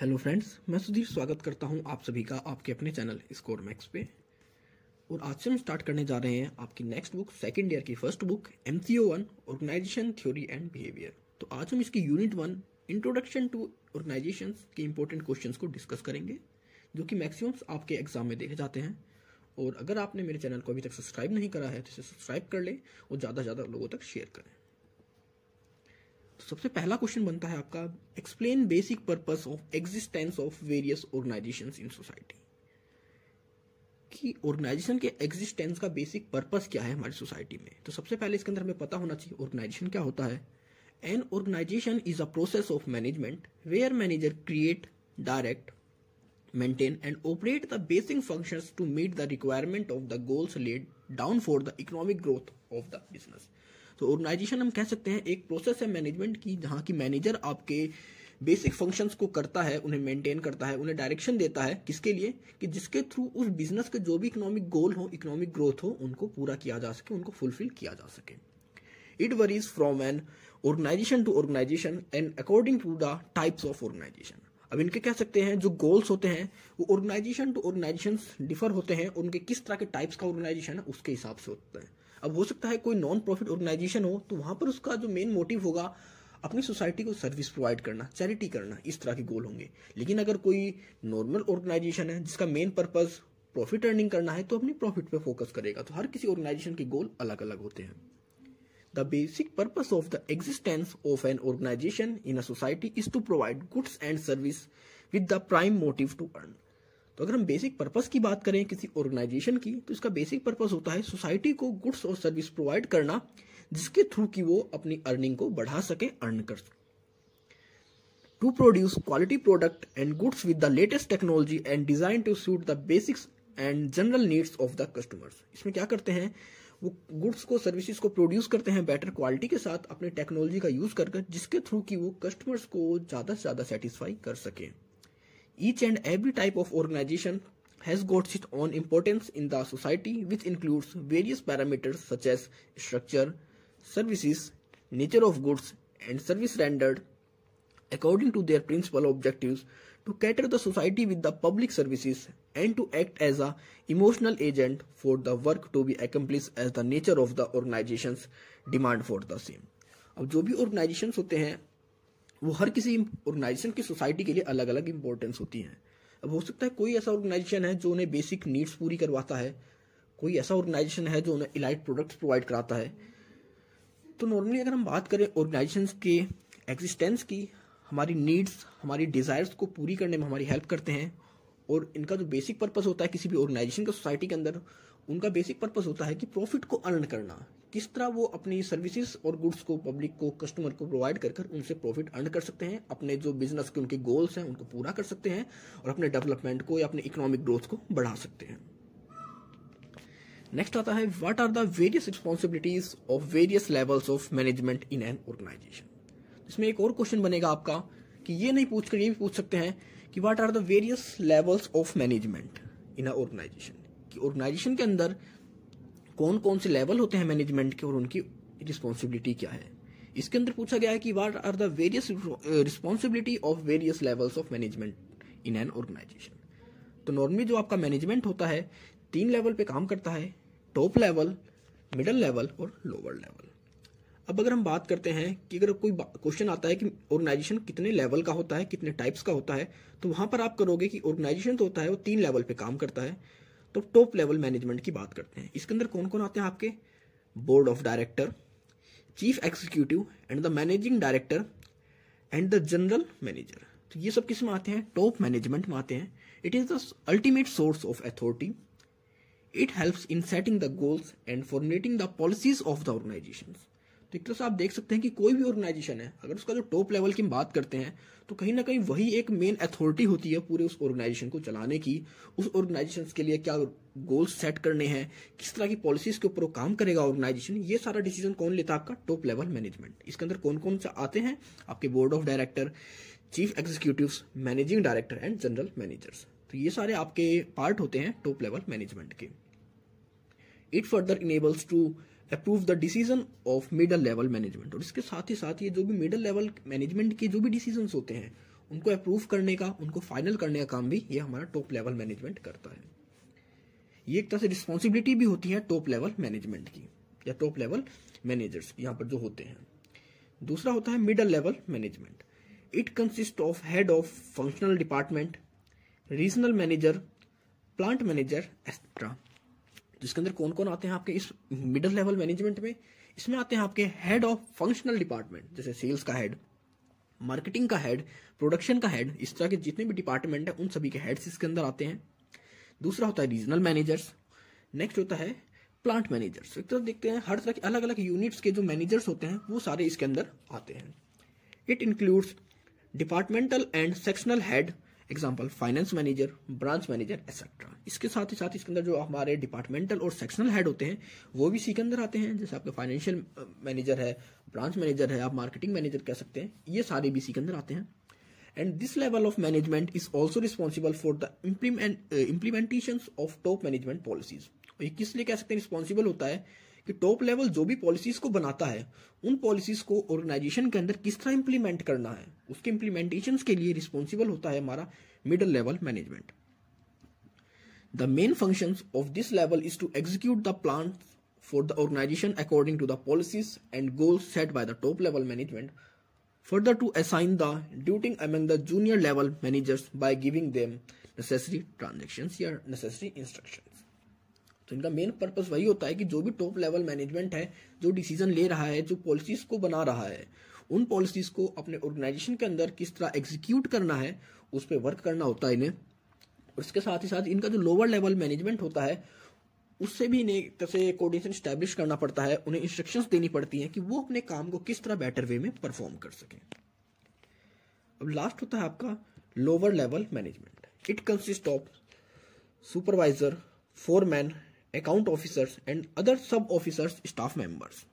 Hello friends मैं सुधीर स्वागत करता हूं आप सभी का आपके अपने चैनल स्कोर मैक्स पे और आज से हम स्टार्ट करने जा रहे हैं आपकी नेक्स्ट बुक सेकंड ईयर की first book M C O one organisation theory and behaviour तो आज हम इसकी unit one introduction to organisation के इंपॉर्टेंट क्वेश्चन को डिस्कस करेंगे जो कि मैक्सिमम्स आपके एग्जाम में देखे जाते हैं और अगर आपने मेरे चैनल को अभी तक सब्सक्राइब नहीं करा है तो इसे सब्सक्राइब कर लें और ज़्यादा से ज़्यादा लोगों तक शेयर करें तो सबसे पहला क्वेश्चन बनता है आपका explain basic purpose of existence of various organisation in society कि ऑर्गेनाइजेशन के एग्जिस्टेंस का बेसिक पर्पस क्या है हमारी सोसाइटी में तो सबसे पहले इसके अंदर हमें पता होना चाहिए ऑर्गेनाइजेशन क्या होता है an organisation is a process of management where manager create direct maintain and operate the basic functions to meet the requirement of the goals laid down for the economic growth of the business तो organisation हम कह सकते हैं एक process है management की जहाँ की मैनेजर आपके बेसिक फंक्शंस को करता है उन्हें मेंटेन करता है उन्हें डायरेक्शन देता है किसके लिए कि जिसके थ्रू उस बिजनेस के जो भी इकोनॉमिक गोल हो इकोनॉमिक ग्रोथ हो उनको पूरा किया जा सके उनको फुलफिल किया जा सके it varies from an organisation to organisation and according to the types of organisation अब इनके कह सकते हैं जो गोल्स होते हैं वो ऑर्गेनाइजेशन टू ऑर्गेनाइजेशन डिफर होते हैं उनके किस तरह के टाइप्स का ऑर्गेनाइजेशन है उसके हिसाब से होता है अब हो सकता है कोई नॉन प्रॉफिट ऑर्गेनाइजेशन हो तो वहां पर उसका जो मेन मोटिव होगा अपनी सोसाइटी को सर्विस प्रोवाइड करना चैरिटी करना इस तरह के गोल होंगे लेकिन अगर कोई नॉर्मल ऑर्गेनाइजेशन है जिसका मेन पर्पज़ प्रॉफिट अर्निंग करना है तो अपनी प्रॉफिट पे फोकस करेगा तो हर किसी ऑर्गेनाइजेशन के गोल अलग अलग होते हैं the basic purpose of the existence of an organisation in a society is to provide goods and service with the prime motive to earn तो अगर हम बेसिक पर्पस की बात करें किसी ऑर्गेनाइजेशन की तो इसका बेसिक पर्पस होता है सोसाइटी को गुड्स और सर्विस प्रोवाइड करना जिसके थ्रू कि वो अपनी अर्निंग को बढ़ा सके अर्न कर सके to produce quality product and goods with the latest technology and design to suit the basics and general needs of the customers इसमें क्या करते हैं वो गुड्स को सर्विसेज को प्रोड्यूस करते हैं बेटर क्वालिटी के साथ अपने टेक्नोलॉजी का यूज कर जिसके थ्रू कि वो कस्टमर्स को ज़्यादा से ज़्यादा सेटिस्फाई कर सकें Each and every type of organization has got its own importance in the society which includes various parameters such as structure, services, nature of goods and service rendered according to their principal objectives to cater the society with the public services and to act as a emotional agent for the work to be accomplished as the nature of the organization's demand for the same. अब जो भी organizations होते हैं वो हर किसी organisation की society के लिए अलग अलग इंपॉर्टेंस होती हैं अब हो सकता है कोई ऐसा ऑर्गेनाइजेशन है जो उन्हें बेसिक नीड्स पूरी करवाता है कोई ऐसा ऑर्गेनाइजेशन है जो उन्हें इलाइट प्रोडक्ट्स प्रोवाइड कराता है तो नॉर्मली अगर हम बात करें ऑर्गेनाइजेशन के एग्जिस्टेंस की हमारी नीड्स हमारी डिज़ायर्स को पूरी करने में हमारी हेल्प करते हैं और इनका जो बेसिक पर्पस होता है किसी भी ऑर्गेनाइजेशन का सोसाइटी के अंदर उनका बेसिक पर्पस होता है कि प्रॉफिट को अर्न करना किस तरह वो अपनी सर्विसेज और गुड्स को पब्लिक को कस्टमर को प्रोवाइड कर कर उनसे प्रॉफिट अर्न कर सकते हैं अपने जो बिजनेस के उनके गोल्स हैं उनको पूरा कर सकते हैं और अपने डेवलपमेंट को या अपने इकोनॉमिक ग्रोथ को बढ़ा सकते हैं नेक्स्ट आता है what are the various responsibilities of various levels of management in an organisation इसमें एक और क्वेश्चन बनेगा आपका कि ये नहीं पूछ कर ये भी पूछ सकते हैं कि what are the various levels of management in organisation कि ऑर्गेनाइजेशन के अंदर कौन कौन से लेवल होते हैं मैनेजमेंट के और उनकी रिस्पॉन्सिबिलिटी क्या है इसके अंदर पूछा गया है कि what are the various responsibility of various levels of management in an organisation तो नॉर्मली जो आपका मैनेजमेंट होता है तीन लेवल पे काम करता है टॉप लेवल मिडल लेवल और लोअर लेवल अब अगर हम बात करते हैं कि अगर कोई क्वेश्चन आता है कि ऑर्गेनाइजेशन कितने लेवल का होता है कितने टाइप्स का होता है तो वहां पर आप करोगे कि ऑर्गेनाइजेशन तो होता है वो तीन लेवल पे काम करता है तो टॉप लेवल मैनेजमेंट की बात करते हैं इसके अंदर कौन कौन आते हैं आपके board of director chief executive and the managing director and the general manager तो ये सब किस में आते हैं टॉप मैनेजमेंट में आते हैं it is the ultimate source of authority it helps in setting the goals and formulating the policies of the organisation तो एक तरह से आप देख सकते हैं कि कोई भी ऑर्गेनाइजेशन है अगर उसका जो टॉप लेवल की हम बात करते हैं तो कहीं ना कहीं वही एक मेन अथॉरिटी होती है पूरे उस ऑर्गेनाइजेशन को चलाने की उस ऑर्गेनाइजेशन के लिए क्या गोल्स सेट करने हैं किस तरह की पॉलिसीज के ऊपर काम करेगा ऑर्गेनाइजेशन ये सारा डिसीजन कौन लेता है आपका टॉप लेवल मैनेजमेंट इसके अंदर कौन कौन से आते हैं आपके board of director chief executive managing director and general managers तो ये सारे आपके पार्ट होते हैं टॉप लेवल मैनेजमेंट के it further enables to approve the decision of middle level management और इसके साथ ही साथ ये जो भी मिडल लेवल मैनेजमेंट के जो भी डिसीजन होते हैं उनको अप्रूव करने का उनको फाइनल करने का काम भी ये हमारा टॉप लेवल मैनेजमेंट करता है ये एक तरह से रिस्पॉन्सिबिलिटी भी होती है टॉप लेवल मैनेजमेंट की या टॉप लेवल मैनेजर्स की यहाँ पर जो होते हैं दूसरा होता है middle level management it consist of head of functional department regional manager plant manager etcetera जिसके अंदर कौन कौन आते हैं आपके इस मिडल लेवल मैनेजमेंट में इसमें आते हैं आपके हेड ऑफ फंक्शनल डिपार्टमेंट जैसे सेल्स का हेड मार्केटिंग का हेड प्रोडक्शन का हेड इस तरह के जितने भी डिपार्टमेंट है उन सभी के हेड्स इसके अंदर आते हैं दूसरा होता है रीजनल मैनेजर्स नेक्स्ट होता है प्लांट मैनेजर्स एक तरफ देखते हैं हर तरह के अलग अलग यूनिट्स के जो मैनेजर्स होते हैं वो सारे इसके अंदर आते हैं it includes departmental and sectional head example finance manager branch manager etcetera इसके साथ ही साथ इसके अंदर जो हमारे डिपार्टमेंटल और सेक्शनल हेड होते हैं वो भी इसी के अंदर आते हैं जैसे आपके फाइनेंशियल मैनेजर है ब्रांच मैनेजर है आप मार्केटिंग मैनेजर कह सकते हैं ये सारे भी इसी के अंदर आते हैं and this level of management is also responsible for the implement of top management policies ये किस लिए कह सकते हैं रिस्पॉन्सिबल होता है कि टॉप लेवल जो भी पॉलिसीज को बनाता है उन पॉलिसीज को ऑर्गेनाइजेशन के अंदर किस तरह इंप्लीमेंट करना है उसके इंप्लीमेंटेशन के लिए रिस्पॉन्सिबल होता है हमारा middle level management the main function of this level is to execute the plan for the organisation according to the policies and goals set by the top level management further to assign the ड्यूटिंग among the junior level managers by giving them necessary transaction या necessary instruction इनका main purpose वही होता है कि जो भी top level management है जो डिसीजन ले रहा है जो पॉलिसीज को बना रहा है उन पॉलिसीज को अपने ऑर्गेनाइजेशन के अंदर किस तरह एग्जीक्यूट करना है उस पर वर्क करना होता है इन्हें और इसके साथ ही साथ इनका जो लोअर लेवल मैनेजमेंट होता है उससे भी इन्हें कैसे कोऑर्डिनेशन स्टैब्लिश करना पड़ता है उन्हें इंस्ट्रक्शंस देनी पड़ती हैं कि वो अपने काम को किस तरह बेटर वे में परफॉर्म कर सकें अब लास्ट होता है आपका lower level management it consist of supervisor foreman account officers and other sub officers staff members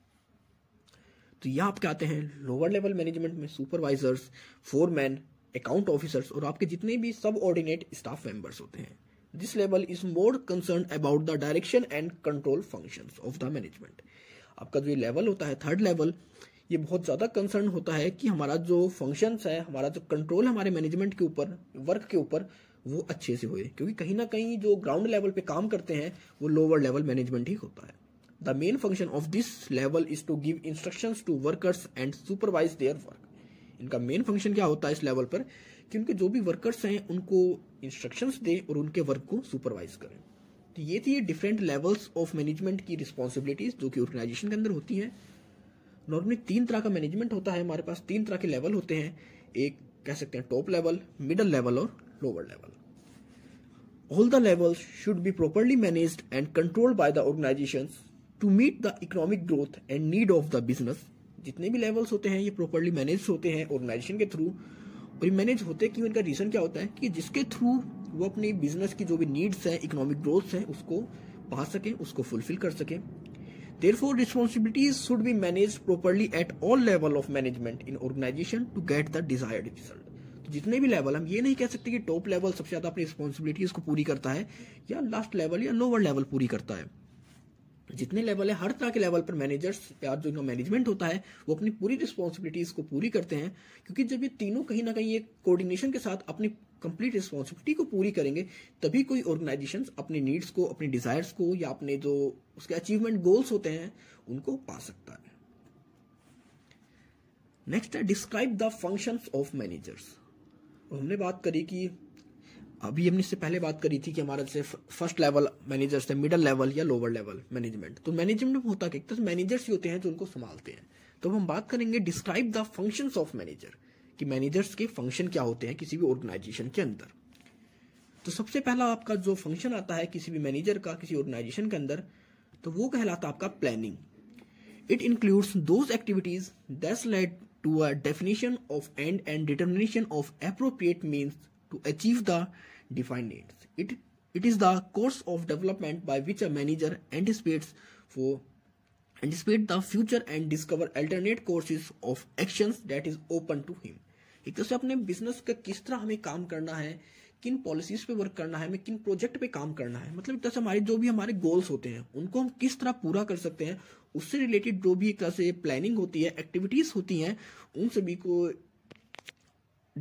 तो ये आपके आते हैं लोअर लेवल मैनेजमेंट में सुपरवाइजर्स फोरमैन अकाउंट ऑफिसर्स और आपके जितने भी सब ऑर्डिनेट स्टाफ मेंबर्स होते हैं this level is more concern about the direction and control function of the management आपका जो ये लेवल होता है थर्ड लेवल ये बहुत ज़्यादा कंसर्न होता है कि हमारा जो फंक्शन है हमारा जो कंट्रोल हमारे मैनेजमेंट के ऊपर वर्क के ऊपर वो अच्छे से हुए क्योंकि कहीं ना कहीं जो ग्राउंड लेवल पे काम करते हैं वो लोअर लेवल मैनेजमेंट ही होता है the main function of this level is to give instruction to workers and supervise their work इनका मेन फंक्शन क्या होता है इस लेवल पर कि उनके जो भी वर्कर्स हैं उनको इंस्ट्रक्शंस दें और उनके वर्क को सुपरवाइज करें तो ये थी डिफरेंट लेवल्स ऑफ मैनेजमेंट की रिस्पॉन्सिबिलिटीज जो कि ऑर्गेनाइजेशन के अंदर होती हैं नॉर्मली तीन तरह का मैनेजमेंट होता है हमारे पास तीन तरह के लेवल होते हैं एक कह सकते हैं टॉप लेवल मिडल लेवल और lower level. All the levels should be properly managed and controlled by the organizations to meet the economic growth and need of the business. जितने भी लेवल्स होते हैं ये प्रॉपरली मैनेज होते हैं organisation के through और ये मैनेज होते क्यों इनका रीज़न क्या होता है कि जिसके थ्रू वो अपनी बिजनेस की जो भी नीड्स हैं इकोनॉमिक ग्रोथ हैं उसको पा सकें उसको फुलफिल कर सकें therefore responsibilities should be manage properly at all level of management in organisation to get the desired result जितने भी लेवल हम ये नहीं कह सकते कि टॉप लेवल सबसे ज़्यादा अपनी रिस्पॉन्सिबिलिटीज़ को पूरी करता है या लास्ट लेवल या लोअर लेवल पूरी करता है जितने लेवल है हर तरह के लेवल पर मैनेजर्स या जो इनका मैनेजमेंट होता है वो अपनी पूरी रिस्पॉन्सिबिलिटीज़ को पूरी करते हैं क्योंकि जब ये तीनों कहीं ना कहीं एक कोऑर्डिनेशन के साथ अपनी कंप्लीट रिस्पॉन्सिबिलिटी को पूरी करेंगे तभी कोई ऑर्गेनाइजेशन अपने नीड्स को अपने डिजायर्स को या अपने जो उसके अचीवमेंट गोल्स होते हैं उनको पा सकता है नेक्स्ट है describe the functions of managers हमने बात करी कि अभी हमने इससे पहले बात करी थी कि हमारा जैसे फर्स्ट लेवल मैनेजर्स है मिडल लेवल या लोअर लेवल मैनेजमेंट तो मैनेजमेंट में होता क्या तो मैनेजर्स ही होते हैं जो उनको संभालते हैं तो हम बात करेंगे describe the function of manager कि मैनेजर्स के फंक्शन क्या होते हैं किसी भी ऑर्गेनाइजेशन के अंदर तो सबसे पहला आपका जो फंक्शन आता है किसी भी मैनेजर का किसी ऑर्गेनाइजेशन के अंदर तो वो कहलाता है आपका planning it includes those activities that's lead to a definition of end and determination of appropriate means to achieve the defined ends. It, it is the course of development by which a manager anticipates for anticipate the future and discover alternate courses of actions that is open to him. एक तो से अपने business का किस तरह हमें काम करना है किन पॉलिसीज पे वर्क करना है हमें किन प्रोजेक्ट पे काम करना है मतलब एक तरह से हमारे जो भी हमारे गोल्स होते हैं उनको हम किस तरह पूरा कर सकते हैं उससे रिलेटेड जो भी एक तरह से प्लानिंग होती है एक्टिविटीज़ होती हैं उन सभी को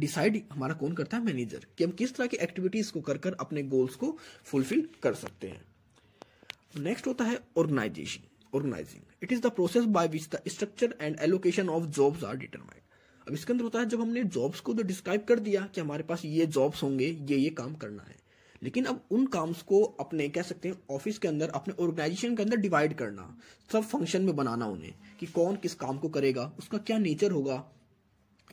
डिसाइड हमारा कौन करता है मैनेजर कि हम किस तरह की एक्टिविटीज़ को कर कर अपने गोल्स को फुलफिल कर सकते हैं नेक्स्ट होता है organisation organising it is the process by which the structure and allocation of jobs are determined अब इसके अंदर होता है जब हमने जॉब्स को तो डिस्क्राइब कर दिया कि हमारे पास ये जॉब्स होंगे ये ये काम करना है लेकिन अब उन काम्स को अपने कह सकते हैं ऑफिस के अंदर अपने ऑर्गेनाइजेशन के अंदर डिवाइड करना सब फंक्शन में बनाना उन्हें कि कौन किस काम को करेगा उसका क्या नेचर होगा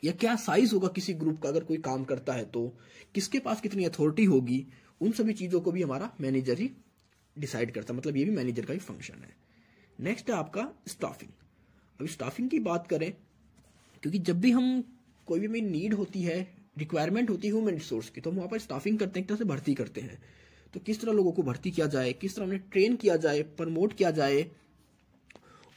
या क्या साइज होगा किसी ग्रुप का अगर कोई काम करता है तो किसके पास कितनी अथॉरिटी होगी उन सभी चीज़ों को भी हमारा मैनेजर ही डिसाइड करता है मतलब ये भी मैनेजर का ही फंक्शन है नेक्स्ट है आपका स्टाफिंग अब स्टाफिंग की बात करें क्योंकि जब भी हम कोई भी मेरी नीड होती है रिक्वायरमेंट होती है ह्यूमन रिसोर्स की तो हम वहाँ पर स्टाफिंग करते हैं एक तरह से भर्ती करते हैं तो किस तरह लोगों को भर्ती किया जाए किस तरह उन्हें ट्रेन किया जाए प्रमोट किया जाए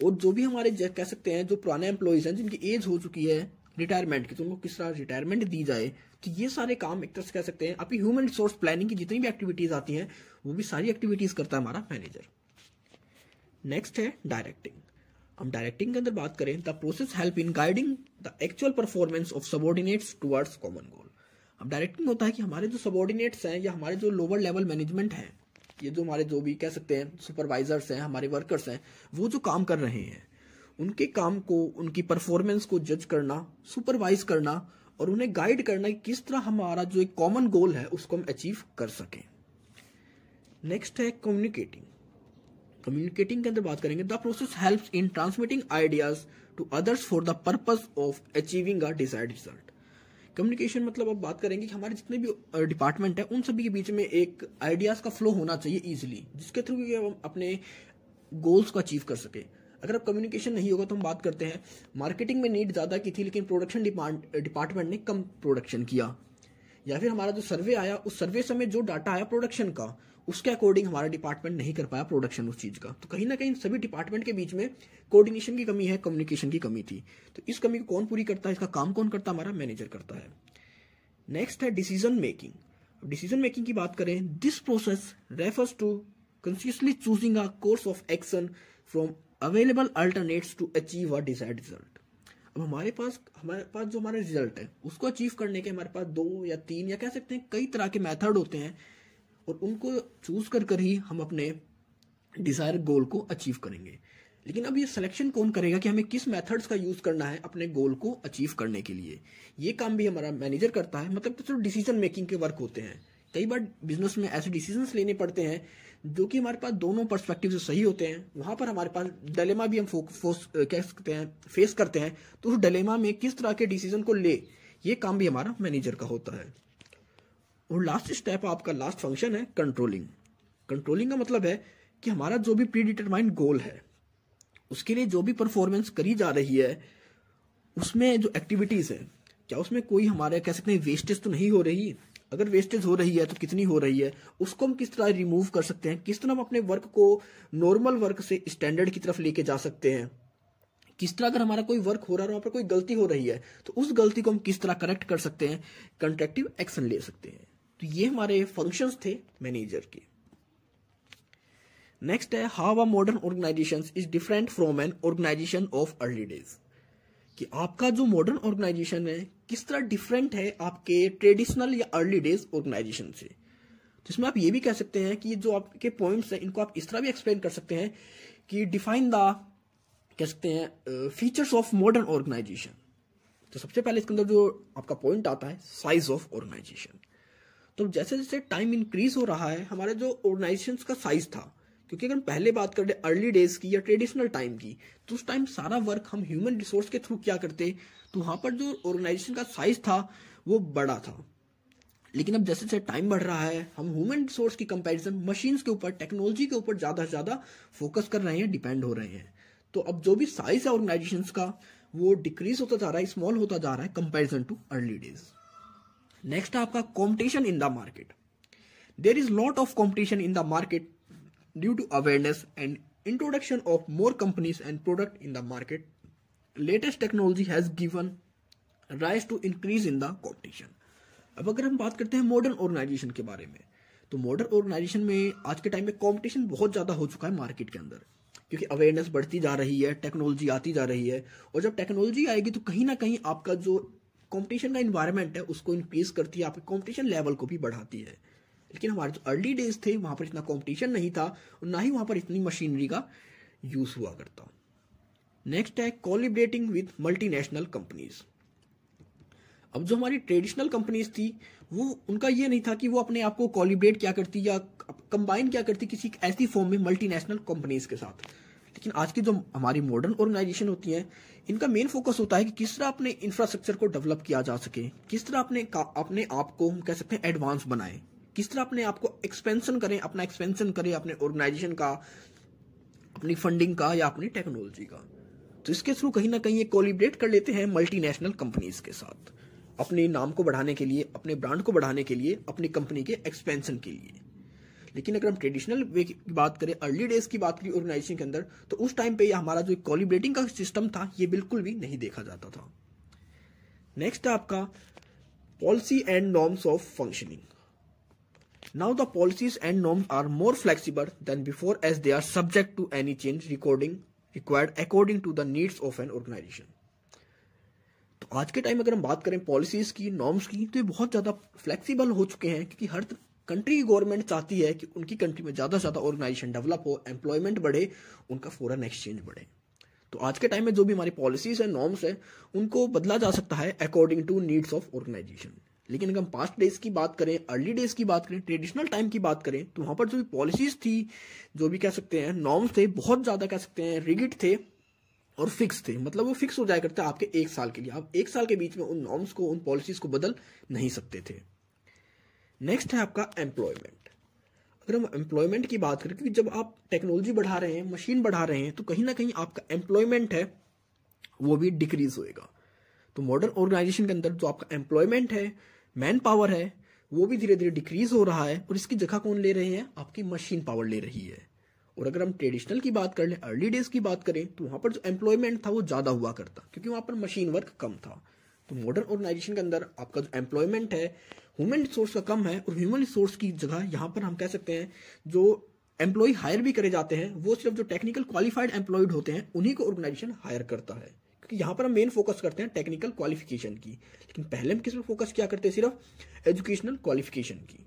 और जो भी हमारे कह सकते हैं जो पुराने एम्प्लॉयज़ हैं जिनकी एज हो चुकी है रिटायरमेंट की तो उनको किस तरह रिटायरमेंट दी जाए तो ये सारे काम एक तरह से कह सकते हैं आपकी ह्यूमन रिसोर्स प्लानिंग की जितनी भी एक्टिविटीज़ आती हैं वो भी सारी एक्टिविटीज़ करता है हमारा मैनेजर नेक्स्ट है डायरेक्टिंग हम डायरेक्टिंग के अंदर बात करें the process help in guiding the actual performance of subordinates towards common goal अब डायरेक्टिंग होता है कि हमारे जो सबॉर्डिनेट्स हैं या हमारे जो लोअर लेवल मैनेजमेंट हैं ये जो हमारे जो भी कह सकते हैं सुपरवाइजर्स हैं हमारे वर्कर्स हैं वो जो काम कर रहे हैं उनके काम को उनकी परफॉर्मेंस को जज करना सुपरवाइज करना और उन्हें गाइड करना कि किस तरह हमारा जो एक कॉमन गोल है उसको हम अचीव कर सकें नेक्स्ट है कम्युनिकेटिंग कम्युनिकेटिंग के अंदर बात करेंगे the process helps in transmitting ideas to others for the purpose of achieving a desired result communication मतलब अब बात करेंगे कि हमारे जितने भी डिपार्टमेंट हैं उन सभी के बीच में एक आइडियाज का फ्लो होना चाहिए इजिली जिसके थ्रू हम अपने गोल्स को अचीव कर सके अगर अब कम्युनिकेशन नहीं होगा तो हम बात करते हैं मार्केटिंग में नीड ज़्यादा की थी लेकिन प्रोडक्शन डिपार्टमेंट ने कम प्रोडक्शन किया या फिर हमारा जो सर्वे आया उस सर्वे समय जो डाटा आया प्रोडक्शन का उसके अकॉर्डिंग हमारा डिपार्टमेंट नहीं कर पाया प्रोडक्शन उस चीज़ का तो कहीं ना कहीं सभी डिपार्टमेंट के बीच में कोऑर्डिनेशन की कमी है कम्युनिकेशन की कमी थी तो इस कमी को कौन पूरी करता है इसका काम कौन करता है हमारा मैनेजर करता है नेक्स्ट है डिसीजन मेकिंग डिसीजन मेकिंग की बात करें this process refers to consciously choosing a course of action from available alternates to achieve a desired result अब हमारे पास हमारे पास जो हमारा रिजल्ट है उसको अचीव करने के हमारे पास दो या तीन या कह सकते हैं कई तरह के मेथड होते हैं और उनको चूज कर कर ही हम अपने डिज़ायर गोल को अचीव करेंगे लेकिन अब ये सिलेक्शन कौन करेगा कि हमें किस मेथड्स का यूज़ करना है अपने गोल को अचीव करने के लिए ये काम भी हमारा मैनेजर करता है मतलब तो सिर्फ डिसीजन मेकिंग के वर्क होते हैं कई बार बिजनेस में ऐसे डिसीजन लेने पड़ते हैं जो कि हमारे पास दोनों परस्पेक्टिव से सही होते हैं वहां पर हमारे पास डलेमा भी हम फो, फोस कह सकते हैं फेस करते हैं तो उस डलेमा में किस तरह के डिसीजन को ले ये काम भी हमारा मैनेजर का होता है और लास्ट स्टेप आपका लास्ट फंक्शन है कंट्रोलिंग कंट्रोलिंग का मतलब है कि हमारा जो भी प्री डिटरमाइंड गोल है उसके लिए जो भी परफॉर्मेंस करी जा रही है उसमें जो एक्टिविटीज़ है क्या उसमें कोई हमारे कह सकते हैं वेस्टेज तो नहीं हो रही अगर वेस्टेज हो रही है तो कितनी हो रही है उसको हम किस तरह रिमूव कर सकते हैं किस तरह हम अपने वर्क को नॉर्मल वर्क से स्टैंडर्ड की तरफ लेके जा सकते हैं किस तरह अगर हमारा कोई वर्क हो रहा है वहां पर कोई गलती हो रही है तो उस गलती को हम किस तरह करेक्ट कर सकते हैं कंट्रेक्टिव एक्शन ले सकते हैं तो ये हमारे फंक्शंस थे मैनेजर के नेक्स्ट है how a modern organisation is different from an organisation of early days कि आपका जो मॉडर्न ऑर्गेनाइजेशन है किस तरह डिफरेंट है आपके ट्रेडिशनल या अर्ली डेज ऑर्गेनाइजेशन से तो इसमें आप ये भी कह सकते हैं कि जो आपके पॉइंट्स हैं इनको आप इस तरह भी एक्सप्लेन कर सकते हैं कि डिफाइन द कह सकते हैं फीचर्स ऑफ मॉडर्न ऑर्गेनाइजेशन तो सबसे पहले इसके अंदर जो आपका पॉइंट आता है साइज ऑफ ऑर्गेनाइजेशन तो जैसे जैसे टाइम इंक्रीज हो रहा है हमारे जो ऑर्गेनाइजेशन का साइज था क्योंकि अगर हम पहले बात कर रहे अर्ली डेज की या ट्रेडिशनल टाइम की तो उस टाइम सारा वर्क हम ह्यूमन रिसोर्स के थ्रू क्या करते तो वहां पर जो ऑर्गेनाइजेशन का साइज था वो बड़ा था लेकिन अब जैसे जैसे टाइम बढ़ रहा है हम ह्यूमन रिसोर्स की कंपैरिजन मशीन्स के ऊपर टेक्नोलॉजी के ऊपर ज़्यादा से ज़्यादा फोकस कर रहे हैं डिपेंड हो रहे हैं तो अब जो भी साइज है ऑर्गेनाइजेशन का वो डिक्रीज होता जा रहा है स्मॉल होता जा रहा है comparison to early days next आपका competition in the market there is lot of competition in the market due to awareness and introduction of more companies and product in the market latest technology has given rise to increase in the competition अब अगर हम बात करते हैं modern organisation के बारे में तो मॉडर्न ऑर्गेनाइजेशन में आज के टाइम में कॉम्पिटिशन बहुत ज़्यादा हो चुका है मार्केट के अंदर क्योंकि अवेयरनेस बढ़ती जा रही है टेक्नोलॉजी आती जा रही है और जब टेक्नोलॉजी आएगी तो कहीं ना कहीं आपका जो कंपटीशन का इन्वायरमेंट है उसको इंक्रीज करती है आपके कंपटीशन लेवल को भी बढ़ाती है लेकिन हमारे जो अर्ली डेज थे वहाँ पर इतना कंपटीशन नहीं था और ना ही वहाँ पर इतनी मशीनरी का यूज़ हुआ करता नेक्स्ट है कॉलिब्रेटिंग विद मल्टीनेशनल कंपनीज अब जो हमारी ट्रेडिशनल कंपनीज थी वो उनका ये नहीं था कि वो अपने आप को कॉलिब्रेट क्या करती या कंबाइन क्या करती किसी ऐसी फॉर्म में मल्टीनेशनल कंपनीज के साथ लेकिन आज की जो हमारी मॉडर्न ऑर्गेनाइजेशन होती है इनका मेन फोकस होता है कि किस तरह अपने इंफ्रास्ट्रक्चर को डेवलप किया जा सके किस तरह अपने अपने आप को हम कह सकते हैं एडवांस बनाए किस तरह अपने आप को एक्सपेंशन करें अपना एक्सपेंशन करें अपने ऑर्गेनाइजेशन का अपनी फंडिंग का या अपनी टेक्नोलॉजी का तो इसके थ्रू कहीं ना कहीं ये कोलिब्रेट कर लेते हैं मल्टीनेशनल कंपनीज के साथ अपने नाम को बढ़ाने के लिए अपने ब्रांड को बढ़ाने के लिए अपनी कंपनी के एक्सपेंशन के लिए लेकिन अगर हम ट्रेडिशनल वे की बात करें अर्ली डेज की बात करें ऑर्गेनाइजेशन के अंदर तो उस टाइम पे हमारा जो कॉलिब्रेटिंग का सिस्टम था ये बिल्कुल भी नहीं देखा जाता था नेक्स्ट है आपका policy and norms of functioning now the policies and norms are more flexible than before as they are subject to any change recording required according to the needs of an organisation तो आज के time अगर हम बात करें policies की norms की तो ये बहुत ज़्यादा फ्लेक्सिबल हो चुके हैं क्योंकि हर कंट्री की गवर्नमेंट चाहती है कि उनकी कंट्री में ज़्यादा से ज़्यादा ऑर्गेनाइजेशन डेवलप हो एम्प्लॉयमेंट बढ़े उनका फॉरन एक्सचेंज बढ़े तो आज के टाइम में जो भी हमारी पॉलिसीज है नॉर्म्स है उनको बदला जा सकता है according to needs of organisation लेकिन अगर हम पास्ट डेज की बात करें अर्ली डेज की बात करें ट्रेडिशनल टाइम की बात करें तो वहां पर जो भी पॉलिसीज थी जो भी कह सकते हैं नॉर्म्स थे बहुत ज़्यादा कह सकते हैं रिगिट थे और फिक्स थे मतलब वो फिक्स हो जाया करते आपके एक साल के लिए आप एक साल के बीच में उन नॉर्म्स को उन पॉलिसीज को बदल नहीं सकते थे नेक्स्ट है आपका एम्प्लॉयमेंट अगर हम एम्प्लॉयमेंट की बात करें क्योंकि जब आप टेक्नोलॉजी बढ़ा रहे हैं मशीन बढ़ा रहे हैं तो कहीं ना कहीं आपका एम्प्लॉयमेंट है वो भी डिक्रीज होएगा तो मॉडर्न ऑर्गेनाइजेशन के अंदर जो आपका एम्प्लॉयमेंट है मैन पावर है वो भी धीरे धीरे डिक्रीज हो रहा है और इसकी जगह कौन ले रहे हैं आपकी मशीन पावर ले रही है और अगर हम ट्रेडिशनल की बात कर लें अर्ली डेज की बात करें तो वहाँ पर जो एम्प्लॉयमेंट था वो ज़्यादा हुआ करता क्योंकि वहाँ पर मशीन वर्क कम था तो मॉडर्न ऑर्गेनाइजेशन के अंदर आपका जो एम्प्लॉयमेंट है ह्यूमन रिसोर्स का कम है और ह्यूमन रिसोर्स की जगह यहाँ पर हम कह सकते हैं जो एम्प्लॉय हायर भी करे जाते हैं वो सिर्फ जो टेक्निकल क्वालिफाइड एम्प्लॉयड होते हैं उन्हीं को ऑर्गेनाइजेशन हायर करता है क्योंकि यहाँ पर हम मेन फोकस करते हैं टेक्निकल क्वालिफिकेशन की लेकिन पहले हम किस पर फोकस क्या करते हैं सिर्फ एजुकेशनल क्वालिफिकेशन की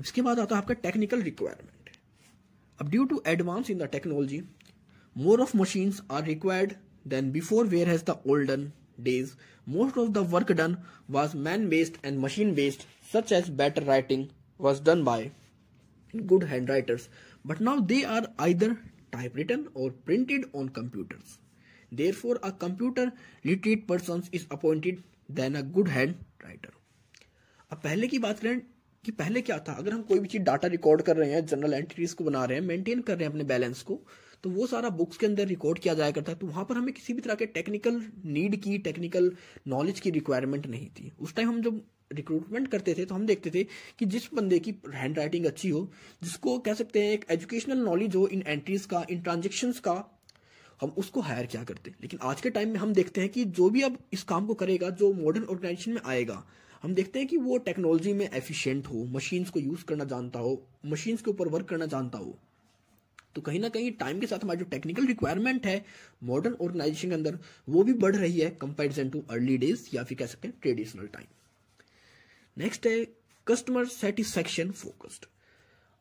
इसके बाद आता है आपका टेक्निकल रिक्वायरमेंट अब due to advance in the technology more of machines are required than before where has the olden days, most of the work done was man-based and machine-based, such as better writing was done by good handwriters, but now they are either typewritten or printed on computers. Therefore, a computer literate person is appointed than a good hand writer. अब पहले की बात करें कि पहले क्या था अगर हम कोई भी चीज़ डाटा रिकॉर्ड कर रहे हैं जनरल एंट्रीज को बना रहे हैं मेंटेन कर रहे हैं अपने बैलेंस को तो वो सारा बुक्स के अंदर रिकॉर्ड किया जाया करता है तो वहाँ पर हमें किसी भी तरह के टेक्निकल नीड की टेक्निकल नॉलेज की रिक्वायरमेंट नहीं थी उस टाइम हम जब रिक्रूटमेंट करते थे तो हम देखते थे कि जिस बंदे की हैंड राइटिंग अच्छी हो जिसको कह सकते हैं एक एजुकेशनल नॉलेज हो इन एंट्रीज का इन ट्रांजेक्शन्स का हम उसको हायर क्या करते लेकिन आज के टाइम में हम देखते हैं कि जो भी अब इस काम को करेगा जो मॉडर्न ऑर्गेनाइजेशन में आएगा हम देखते हैं कि वो टेक्नोलॉजी में एफिशिएंट हो मशीन्स को यूज करना जानता हो मशीन्स के ऊपर वर्क करना जानता हो तो कहीं ना कहीं टाइम के साथ हमारी जो टेक्निकल रिक्वायरमेंट है मॉडर्न ऑर्गेनाइजेशन के अंदर वो भी बढ़ रही है कंपेरिजन टू अर्ली डेज या फिर कह सकते हैं ट्रेडिशनल टाइम नेक्स्ट है कस्टमर सेटिस्फेक्शन फोकस्ड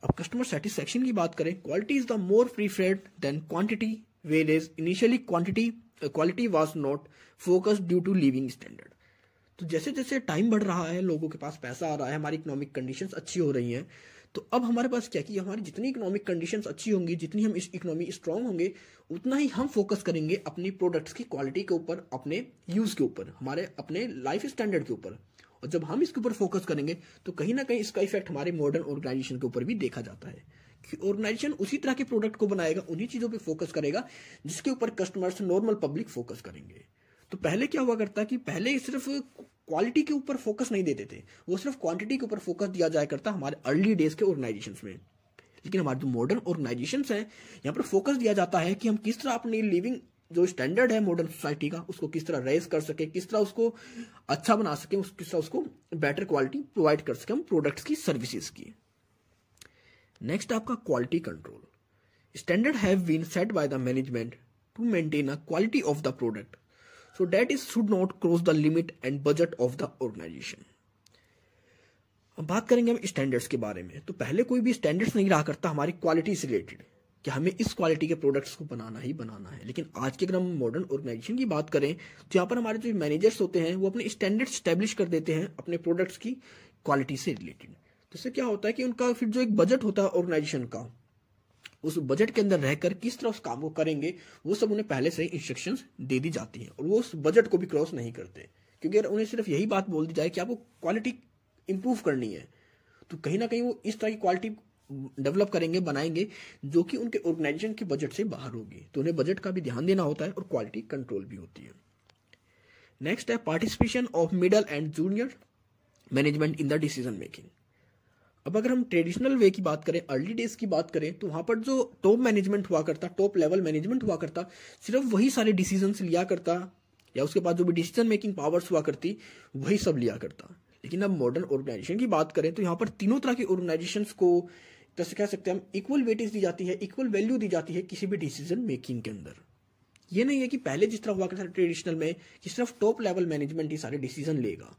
अब कस्टमर सेटिस्फेक्शन की बात करें quality is the more preferred than quantity where is initially quantity quality was not focused due to living standard तो जैसे जैसे टाइम बढ़ रहा है लोगों के पास पैसा आ रहा है हमारी इकोनॉमिक कंडीशंस अच्छी हो रही हैं तो अब हमारे पास क्या कि हमारी जितनी इकोनॉमिक कंडीशन अच्छी होंगी जितनी हम इस इकोनॉमी स्ट्रांग होंगे उतना ही हम फोकस करेंगे अपनी प्रोडक्ट्स की क्वालिटी के ऊपर अपने यूज़ के ऊपर हमारे अपने लाइफ स्टैंडर्ड के ऊपर और जब हम इसके ऊपर फोकस करेंगे तो कहीं ना कहीं इसका इफेक्ट हमारे मॉडर्न ऑर्गेनाइजेशन के ऊपर भी देखा जाता है कि ऑर्गेनाइजेशन उसी तरह के प्रोडक्ट को बनाएगा उन्हीं चीज़ों पर फोकस करेगा जिसके ऊपर कस्टमर्स नॉर्मल पब्लिक फोकस करेंगे तो पहले क्या हुआ करता कि पहले सिर्फ क्वालिटी के ऊपर फोकस नहीं देते थे वो सिर्फ क्वांटिटी के ऊपर फोकस दिया जाया करता हमारे अर्ली डेज के ऑर्गेनाइजेशन में लेकिन हमारे जो मॉडर्न ऑर्गेनाइजेशन है यहाँ पर फोकस दिया जाता है कि हम किस तरह अपनी लिविंग जो स्टैंडर्ड है मॉडर्न सोसाइटी का उसको किस तरह रेस कर सके किस तरह उसको अच्छा बना सके उस, किस तरह उसको बेटर क्वालिटी प्रोवाइड कर सके हम प्रोडक्ट्स की सर्विसेज की नेक्स्ट आपका quality control standard have been set by the management to maintain a quality of the product so that is should not cross the limit and budget of the organization अब बात करेंगे हम standards के बारे में तो पहले कोई भी स्टैंडर्ड्स नहीं रहा करता हमारी क्वालिटी से रिलेटेड कि हमें इस क्वालिटी के प्रोडक्ट्स को बनाना ही बनाना है लेकिन आज के अगर हम मॉडर्न ऑर्गेनाइजेशन की बात करें तो यहाँ पर हमारे जो मैनेजर्स होते हैं वो अपने स्टैंडर्ड स्टैब्लिश कर देते हैं अपने प्रोडक्ट्स की क्वालिटी से रिलेटेड तो इससे क्या होता है कि उनका फिर जो एक बजट होता है ऑर्गेनाइजेशन का उस बजट के अंदर रहकर किस तरह उस काम को करेंगे वो सब उन्हें पहले से ही इंस्ट्रक्शन दे दी जाती हैं और वो उस बजट को भी क्रॉस नहीं करते क्योंकि अगर उन्हें सिर्फ यही बात बोल दी जाए कि आपको क्वालिटी इंप्रूव करनी है तो कहीं ना कहीं वो इस तरह की क्वालिटी डेवलप करेंगे बनाएंगे जो कि उनके ऑर्गेनाइजेशन के बजट से बाहर होगी तो उन्हें बजट का भी ध्यान देना होता है और क्वालिटी कंट्रोल भी होती है नेक्स्ट है participation of middle and junior management in the decision making अब अगर हम ट्रेडिशनल वे की बात करें अर्ली डेज की बात करें तो वहां पर जो टॉप मैनेजमेंट हुआ करता टॉप लेवल मैनेजमेंट हुआ करता सिर्फ वही सारे डिसीजन लिया करता या उसके पास जो भी डिसीजन मेकिंग पावर्स हुआ करती वही सब लिया करता लेकिन अब मॉडर्न ऑर्गेनाइजेशन की बात करें तो यहाँ पर तीनों तरह के ऑर्गेनाइजेशन को जैसे कह सकते हैं हम इक्वल वेटेज दी जाती है इक्वल वैल्यू दी जाती है किसी भी डिसीजन मेकिंग के अंदर ये नहीं है कि पहले जिस तरह हुआ करता था ट्रेडिशनल में कि सिर्फ टॉप लेवल मैनेजमेंट ही सारे डिसीजन लेगा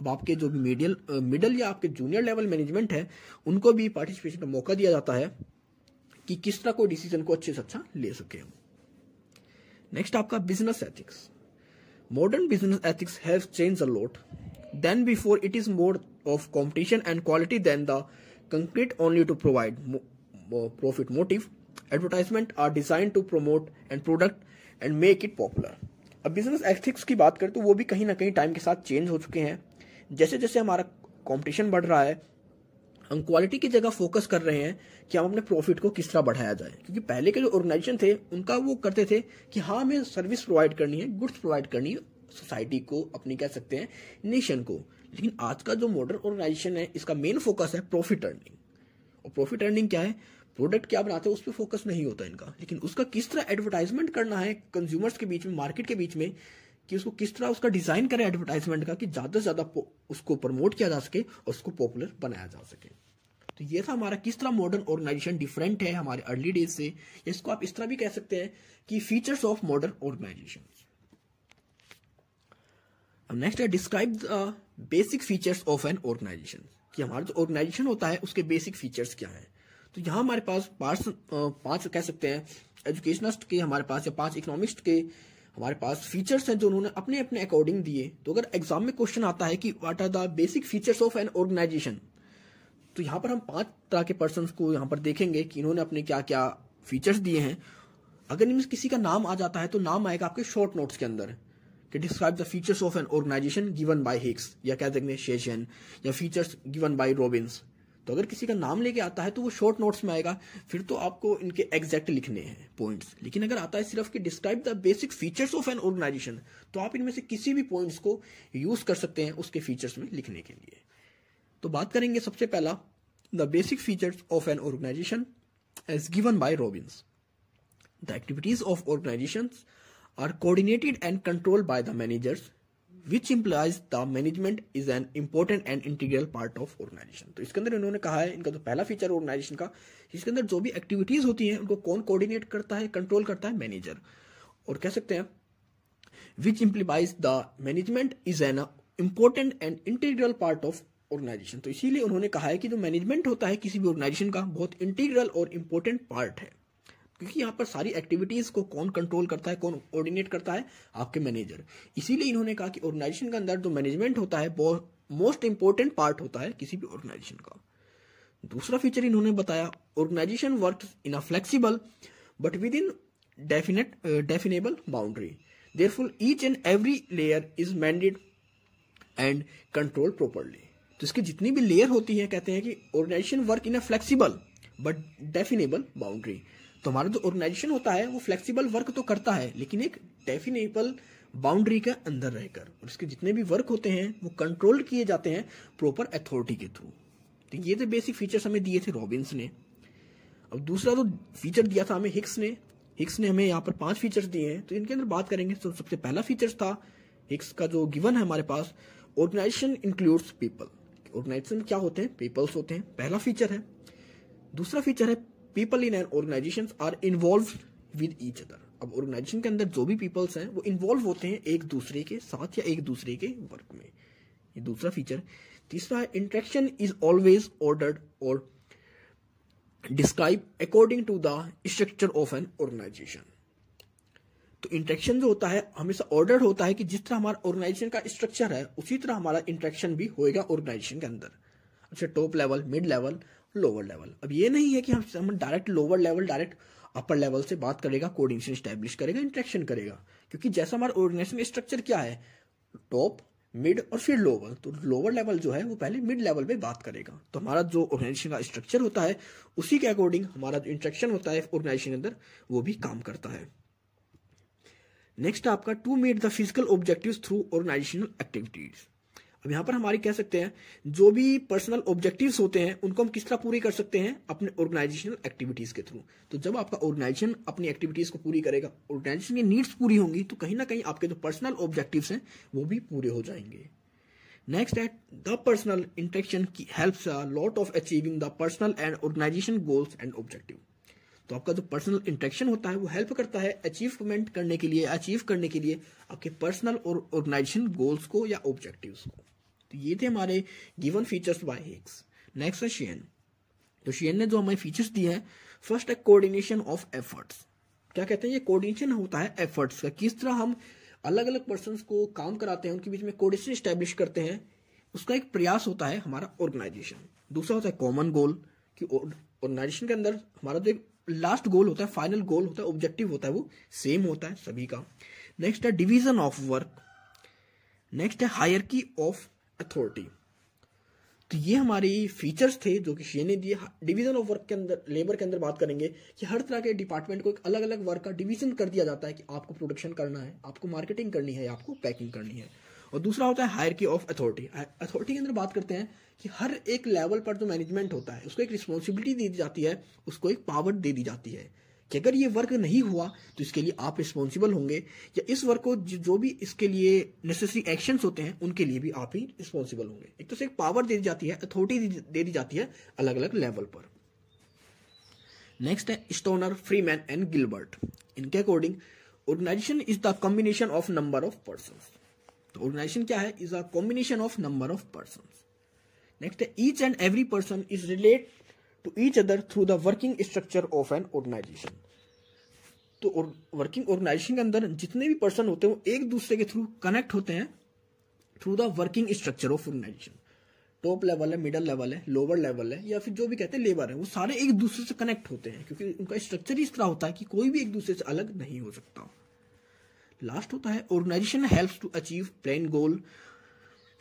अब आपके जो भी मीडियल मिडल या आपके जूनियर लेवल मैनेजमेंट है उनको भी पार्टिसिपेशन का मौका दिया जाता है कि किस तरह कोई डिसीजन को अच्छे से अच्छा ले सके नेक्स्ट आपका business ethics modern business ethics have change a lot than before it is more of competition and quality than the concrete only to provide profit motive advertisement are design to promote and product and make it popular अब business ethics की बात करें तो वो भी कहीं ना कहीं टाइम के साथ चेंज हो चुके हैं जैसे जैसे हमारा कॉम्पिटिशन बढ़ रहा है हम क्वालिटी की जगह फोकस कर रहे हैं कि हम अपने प्रॉफिट को किस तरह बढ़ाया जाए क्योंकि पहले के जो ऑर्गेनाइजेशन थे उनका वो करते थे कि हाँ हमें सर्विस प्रोवाइड करनी है गुड्स प्रोवाइड करनी है सोसाइटी को अपनी कह सकते हैं नेशन को लेकिन आज का जो मॉडर्न ऑर्गेनाइजेशन है इसका मेन फोकस है प्रॉफिट अर्निंग और प्रॉफिट अर्निंग क्या है प्रोडक्ट क्या बनाते हैं उस पर फोकस नहीं होता इनका लेकिन उसका किस तरह एडवर्टाइजमेंट करना है कंज्यूमर्स के बीच में मार्केट के बीच में कि उसको किस तरह उसका डिजाइन करें एडवर्टाइजमेंट का कि ज्यादा से ज्यादा उसको प्रमोट किया जा सके और उसको पॉपुलर बनाया जा सके तो ये था हमारा किस तरह मॉडर्न ऑर्गेनाइजेशन डिफरेंट है हमारे अर्ली डेज से इसको आप इस तरह भी कह सकते हैं कि features of modern organisation next है describe the basic features of an organisation कि हमारा जो ऑर्गेनाइजेशन होता है उसके बेसिक फीचर्स क्या है तो यहाँ हमारे पास पांच कह सकते हैं एजुकेशनिस्ट के हमारे पास या पांच इकोनॉमिस्ट के हमारे पास फीचर्स हैं जो उन्होंने अपने अपने अकॉर्डिंग दिए तो अगर एग्जाम में क्वेश्चन आता है कि what are the basic features of an organisation तो यहाँ पर हम पांच तरह के पर्सन को यहाँ पर देखेंगे कि इन्होंने अपने क्या क्या फीचर्स दिए हैं अगर इनमें किसी का नाम आ जाता है तो नाम आएगा आपके शॉर्ट नोट्स के अंदर कि describe the features of an organisation given by Hicks या कह देखने शेजन या फीचर्स गिवन बाय रॉबिन्स तो अगर किसी का नाम लेके आता है तो वो शॉर्ट नोट्स में आएगा फिर तो आपको इनके एग्जैक्ट लिखने हैं पॉइंट्स लेकिन अगर आता है सिर्फ कि describe the basic features of an organisation तो आप इनमें से किसी भी पॉइंट्स को यूज कर सकते हैं उसके फीचर्स में लिखने के लिए तो बात करेंगे सबसे पहला the basic features of an organisation as given by Robbins the activities of organisation are coordinated and controlled by the managers which implies the management is an important and integral part of organisation तो इसके अंदर इन्होंने कहा है इनका जो तो पहला फीचर ऑर्गेनाइजेशन का इसके अंदर जो भी एक्टिविटीज होती हैं उनको कौन कोऑर्डिनेट करता है कंट्रोल करता है मैनेजर और कह सकते हैं which implies the management is an important and integral part of organisation तो इसीलिए उन्होंने कहा है कि जो मैनेजमेंट होता है किसी भी ऑर्गेनाइजेशन का बहुत इंटीग्रल और इम्पोर्टेंट पार्ट है क्योंकि यहाँ पर सारी एक्टिविटीज़ को कौन कंट्रोल करता है कौन ऑर्डिनेट करता है आपके मैनेजर इसीलिए इन्होंने कहा कि ऑर्गेनाइजेशन के अंदर जो मैनेजमेंट होता है बहुत मोस्ट इंपॉर्टेंट पार्ट होता है किसी भी ऑर्गेनाइजेशन का दूसरा फीचर इन्होंने बताया organisation work in a flexible but within definite definable boundary therefore each and every layer is mended and control properly तो इसकी जितनी भी लेयर होती है कहते हैं कि organisation work in a flexible but definable boundary तो हमारा जो ऑर्गेनाइजेशन होता है वो फ्लेक्सिबल वर्क तो करता है लेकिन एक डेफिनेबल बाउंड्री के अंदर रहकर और इसके जितने भी वर्क होते हैं वो कंट्रोल किए जाते हैं प्रॉपर अथॉरिटी के थ्रू तो ये तो बेसिक फीचर्स हमें दिए थे रॉबिन्स ने अब दूसरा तो फीचर दिया था हमें हिक्स ने हिक्स ने हमें यहाँ पर पांच फीचर्स दिए हैं तो इनके अंदर बात करेंगे तो सबसे पहला फीचर्स था हिक्स का जो गिवन है हमारे पास ऑर्गेनाइजेशन इंक्लूड्स पीपल ऑर्गेनाइजेशन क्या होते हैं पीपल्स होते हैं पहला फीचर है दूसरा फीचर है people in and organisation are involve with each other अब ऑर्गेनाइजेशन के अंदर जो भी पीपल्स हैं वो इन्वॉल्व होते हैं एक दूसरे के साथ या एक दूसरे के वर्क में ये दूसरा फीचर तीसरा है इंट्रेक्शन इज ऑलवेज ऑर्डर्ड और describe according to the structure of an organisation तो इंट्रेक्शन जो होता है हमेशा ऑर्डर होता है कि जिस तरह हमारा ऑर्गेनाइजेशन का स्ट्रक्चर है उसी तरह हमारा इंट्रेक्शन भी होएगा ऑर्गेनाइजेशन के अंदर अच्छा top level mid level lower level अब ये नहीं है कि हम हम direct lower level direct upper level से बात करेगा कोऑर्डिनेशन स्टैब्लिश करेगा इंट्रेक्शन करेगा क्योंकि जैसा हमारे ऑर्गेनाइजेशन में स्ट्रक्चर क्या है टॉप मिड और फिर लोअर तो लोअर लेवल जो है वो पहले मिड लेवल पे बात करेगा तो हमारा जो ऑर्गेनाइजेशन का स्ट्रक्चर होता है उसी के अकॉर्डिंग हमारा जो इंट्रेक्शन होता है ऑर्गेनाइजेशन के अंदर वो भी काम करता है नेक्स्ट आपका to made the physical objective through organisational activities अब यहां पर हमारी कह सकते हैं जो भी पर्सनल ऑब्जेक्टिव होते हैं उनको हम किस तरह पूरी कर सकते हैं अपने ऑर्गेनाइजेशनल एक्टिविटीज के थ्रू तो जब आपका ऑर्गेनाइजेशन अपनी एक्टिविटीज को पूरी करेगा ऑर्गेनाइजेशन की नीड्स पूरी होंगी तो कहीं ना कहीं आपके जो पर्सनल ऑब्जेक्टिव हैं वो भी पूरे हो जाएंगे नेक्स्ट है द पर्सनल इंट्रेक्शन की help lot of achieving the personal and organisation goals and objective तो आपका जो पर्सनल इंट्रेक्शन होता है वो हेल्प करता है अचीवमेंट करने के लिए अचीव करने के लिए आपके पर्सनल और ऑर्गेनाइजेशन गोल्स को या ऑब्जेक्टिव्स को तो ये थे हमारे given features by Hicks next है शेन तो शेन ने जो हमें फीचर्स दिए हैं फर्स्ट है कोऑर्डिनेशन ऑफ एफर्ट्स क्या कहते हैं ये कोऑर्डिनेशन होता है एफर्ट्स का किस तरह हम अलग अलग पर्सन को काम कराते हैं उनके बीच में कोऑर्डिनेशन स्टैब्लिश करते हैं उसका एक प्रयास होता है हमारा ऑर्गेनाइजेशन दूसरा होता है कॉमन गोल कि ऑर्गेनाइजेशन के अंदर हमारा जो एक लास्ट गोल होता है फाइनल गोल होता है ऑब्जेक्टिव होता है वो सेम होता है सभी का नेक्स्ट है डिवीजन ऑफ वर्क नेक्स्ट है हायरकी ऑफ अथॉरिटी तो ये हमारी फीचर्स थे जो कि शी ने दिए डिवीजन ऑफ वर्क के अंदर लेबर के अंदर बात करेंगे कि हर तरह के डिपार्टमेंट को एक अलग अलग वर्क का डिवीजन कर दिया जाता है कि आपको प्रोडक्शन करना है आपको मार्केटिंग करनी है आपको पैकिंग करनी है और दूसरा होता है हायर की ऑफ अथॉरिटी अथॉरिटी के अंदर बात करते हैं कि हर एक लेवल पर जो मैनेजमेंट होता है उसको एक रिस्पॉन्सिबिलिटी दी जाती है उसको एक पावर दे दी जाती है कि अगर ये वर्क नहीं हुआ तो इसके लिए आप रिस्पॉन्सिबल होंगे या इस वर्क को जो भी इसके लिए नेसेसरी एक्शंस होते हैं उनके लिए भी आप ही रिस्पॉन्सिबल होंगे एक तो से एक पावर दे दी जाती है अथॉरिटी दे दी जाती है अलग अलग लेवल पर नेक्स्ट है स्टोनर फ्रीमैन एंड गिलबर्ट इनके according organisation is the combination of number of person तो ऑर्गेनाइजेशन क्या है is a combination of number of person next है each and every person is relate to each other through the working structure of an organisation तो working organisation के अंदर जितने भी person होते हैं वो एक दूसरे के थ्रू कनेक्ट होते हैं through the working structure of organisation top level है मिडल लेवल है लोअर लेवल है या फिर जो भी कहते हैं लेबर है वो सारे एक दूसरे से कनेक्ट होते हैं क्योंकि उनका स्ट्रक्चर ही इस तरह होता है कि कोई भी एक दूसरे से अलग नहीं हो सकता लास्ट होता है organisation helps to achieve plan goal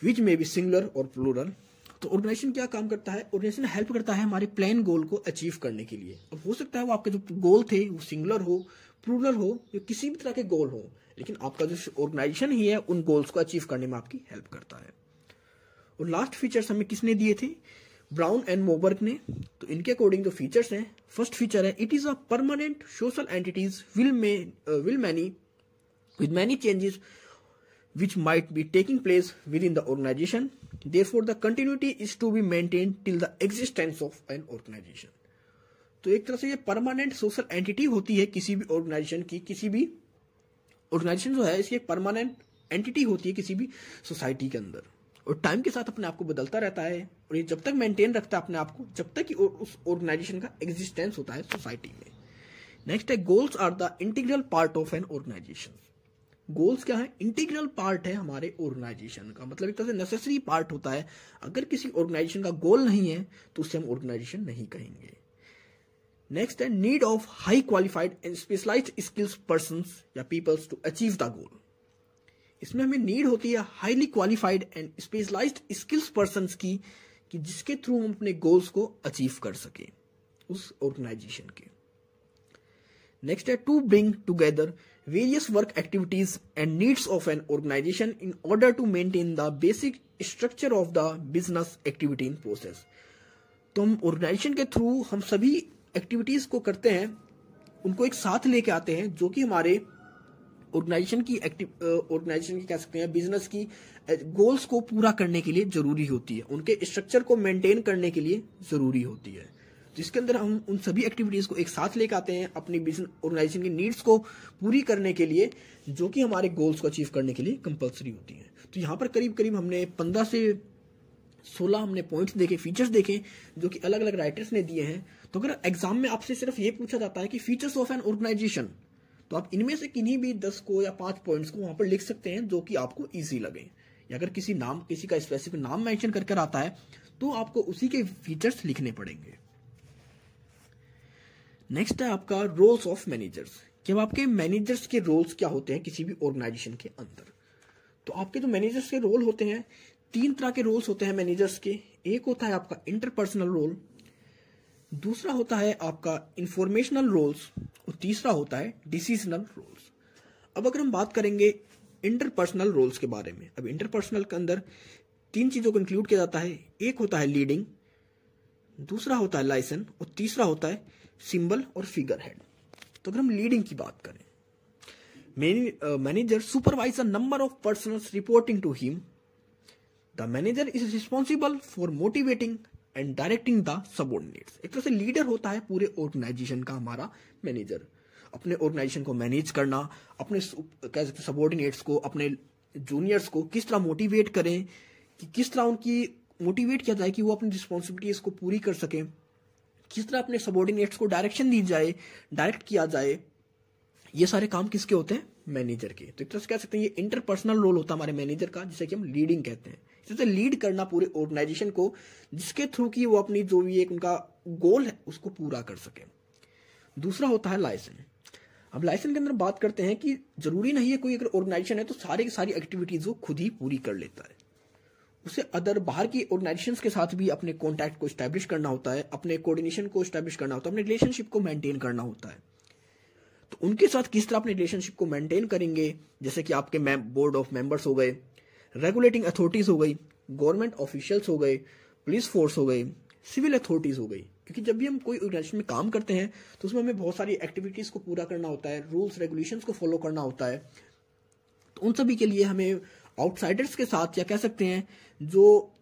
which may be singular और प्लूरल तो ऑर्गेनाइजेशन क्या काम करता है ऑर्गेनाइजेशन हेल्प करता है हमारे प्लान गोल को अचीव करने के लिए अब हो सकता है वो आपके जो गोल थे वो सिंगुलर हो प्लूरल हो या किसी भी तरह के गोल हो लेकिन आपका जो ऑर्गेनाइजेशन ही है उन गोल्स को अचीव करने में आपकी हेल्प करता है और लास्ट फीचर्स हमें किसने दिए थे ब्राउन एंड मोबर्ग ने तो इनके अकॉर्डिंग जो फीचर्स हैं फर्स्ट फीचर है it is a permanent social entities will will many many changes which might be taking place within the organisation therefore the continuity is to be maintained till the existence of an organization तो एक तरह से ये permanent social entity होती है किसी भी organisation की किसी भी ऑर्गेनाइजेशन जो है इसकी एक परमानेंट एंटिटी होती है किसी भी सोसाइटी के अंदर और टाइम के साथ अपने आप को बदलता रहता है और ये जब तक मेंटेन रखता है अपने आप को जब तक और उस ऑर्गेनाइजेशन का एग्जिस्टेंस होता है सोसाइटी में नेक्स्ट है goals are the integral part of an organisation goals क्या है इंटीग्रल पार्ट है हमारे ऑर्गेनाइजेशन का मतलब एक तरह से नेसेसरी पार्ट होता है अगर किसी ऑर्गेनाइजेशन का गोल नहीं है तो उसे हम ऑर्गेनाइजेशन नहीं कहेंगे नेक्स्ट है need of high qualified and specialised skills person या peoples to achieve the goal इसमें हमें नीड होती है highly qualified and specialise skills person की कि जिसके थ्रू हम अपने गोल्स को अचीव कर सके उस ऑर्गेनाइजेशन के नेक्स्ट है to bring together various work activities and needs of an organization in order to maintain the basic structure of the business activity in process तो हम ऑर्गेनाइजेशन के थ्रू हम सभी एक्टिविटीज को करते हैं उनको एक साथ लेके आते हैं जो कि हमारे ऑर्गेनाइजेशन की एक्टिव ऑर्गेनाइजेशन की कह सकते हैं बिजनेस की गोल्स को पूरा करने के लिए जरूरी होती है उनके स्ट्रक्चर को मेंटेन करने के लिए जरूरी होती है जिसके अंदर हम उन सभी एक्टिविटीज को एक साथ लेकर आते हैं अपनी बिजनेस ऑर्गेनाइजेशन की नीड्स को पूरी करने के लिए जो कि हमारे गोल्स को अचीव करने के लिए कंपलसरी होती है तो यहाँ पर करीब करीब हमने पंद्रह से सोलह हमने पॉइंट्स देखे फीचर्स देखे जो कि अलग अलग राइटर्स ने दिए हैं तो अगर एग्जाम में आपसे सिर्फ ये पूछा जाता है कि फीचर्स ऑफ एन ऑर्गेनाइजेशन तो आप इनमें से किन्हीं भी दस को या पांच पॉइंट्स को वहां पर लिख सकते हैं जो कि आपको ईजी लगे या अगर किसी नाम किसी का स्पेसिफिक नाम मैंशन कर कर आता है तो आपको उसी के फीचर्स लिखने पड़ेंगे नेक्स्ट है आपका रोल्स ऑफ मैनेजर्स कि अब आपके मैनेजर्स के रोल्स क्या होते हैं किसी भी ऑर्गेनाइजेशन के अंदर तो आपके जो मैनेजर्स के रोल होते हैं तीन तरह के रोल्स होते हैं मैनेजर्स के एक होता है आपका इंटरपर्सनल रोल दूसरा होता है आपका इंफॉर्मेशनल रोल्स और तीसरा होता है डिसीजनल रोल्स अब अगर हम बात करेंगे इंटरपर्सनल रोल्स के बारे में अब इंटरपर्सनल के अंदर तीन चीज़ों को इंक्लूड किया जाता है एक होता है लीडिंग दूसरा होता है लाइसेंस और तीसरा होता है सिंबल और फिगर हेड तो अगर हम लीडिंग की बात करें manager supervise number of person reporting to him the manager is responsible for motivating and directing the subordinates एक तरह से लीडर होता है पूरे ऑर्गेनाइजेशन का हमारा मैनेजर अपने ऑर्गेनाइजेशन को मैनेज करना अपने कह सकते सबोर्डिनेट्स को अपने जूनियर्स को किस तरह मोटिवेट करें कि किस तरह उनकी मोटिवेट किया जाए कि वो अपनी रिस्पॉन्सिबिलिटीज को पूरी कर सकें किस तरह अपने सबॉर्डिनेट्स को डायरेक्शन दी जाए डायरेक्ट किया जाए ये सारे काम किसके होते हैं मैनेजर के तो एक तरह से कह सकते हैं ये इंटरपर्सनल रोल होता है हमारे मैनेजर का जिसे कि हम लीडिंग कहते हैं जैसे लीड करना पूरे ऑर्गेनाइजेशन को जिसके थ्रू कि वो अपनी जो भी एक उनका गोल है उसको पूरा कर सके दूसरा होता है लाइसेंस अब लाइसेंस के अंदर बात करते हैं कि जरूरी नहीं है कोई अगर ऑर्गेनाइजेशन है तो सारे की सारी एक्टिविटीज वो खुद ही पूरी कर लेता है उसे अदर बाहर की ऑर्गेनाइजेशन के साथ भी अपने कॉन्टैक्ट को स्टैब्लिश करना होता है अपने कोऑर्डिनेशन को स्टैब्लिश करना होता है अपने रिलेशनशिप को मेंटेन करना होता है तो उनके साथ किस तरह अपने रिलेशनशिप को मेंटेन करेंगे जैसे कि आपके बोर्ड ऑफ मेंबर्स हो गए रेगुलेटिंग अथॉरिटीज हो गई गवर्नमेंट ऑफिशियल्स हो गए पुलिस फोर्स हो गई सिविल अथॉरिटीज हो गई क्योंकि जब भी हम कोई ऑर्गेनाइजेशन में काम करते हैं तो उसमें हमें बहुत सारी एक्टिविटीज़ को पूरा करना होता है रूल्स रेगुलेशंस को फॉलो करना होता है तो उन सभी के लिए हमें आउटसाइडर्स के साथ या कह सकते हैं जो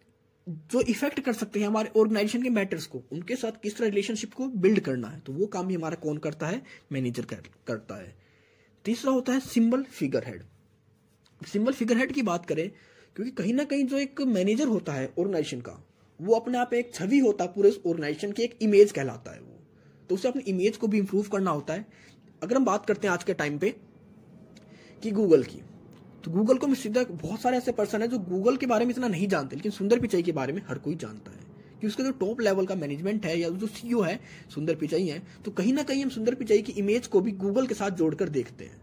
जो इफेक्ट कर सकते हैं हमारे ऑर्गेनाइजेशन के मैटर्स को उनके साथ किस तरह रिलेशनशिप को बिल्ड करना है तो वो काम भी हमारा कौन करता है मैनेजर कर, करता है तीसरा होता है symbol figure head symbol figure head की बात करें क्योंकि कहीं ना कहीं जो एक मैनेजर होता है ऑर्गेनाइजेशन का वो अपने आप एक छवि होता है पूरे ऑर्गेनाइजेशन की एक इमेज कहलाता है वो तो उसे अपनी इमेज को भी इम्प्रूव करना होता है अगर हम बात करते हैं आज के टाइम पे कि गूगल की तो गूगल को मैं सीधा बहुत सारे ऐसे पर्सन है जो गूगल के बारे में इतना नहीं जानते लेकिन सुंदर पिचाई के बारे में हर कोई जानता है कि उसका जो टॉप लेवल का मैनेजमेंट है या जो सीईओ है सुंदर पिचाई है तो कहीं ना कहीं हम सुंदर पिचाई की इमेज को भी गूगल के साथ जोड़कर देखते हैं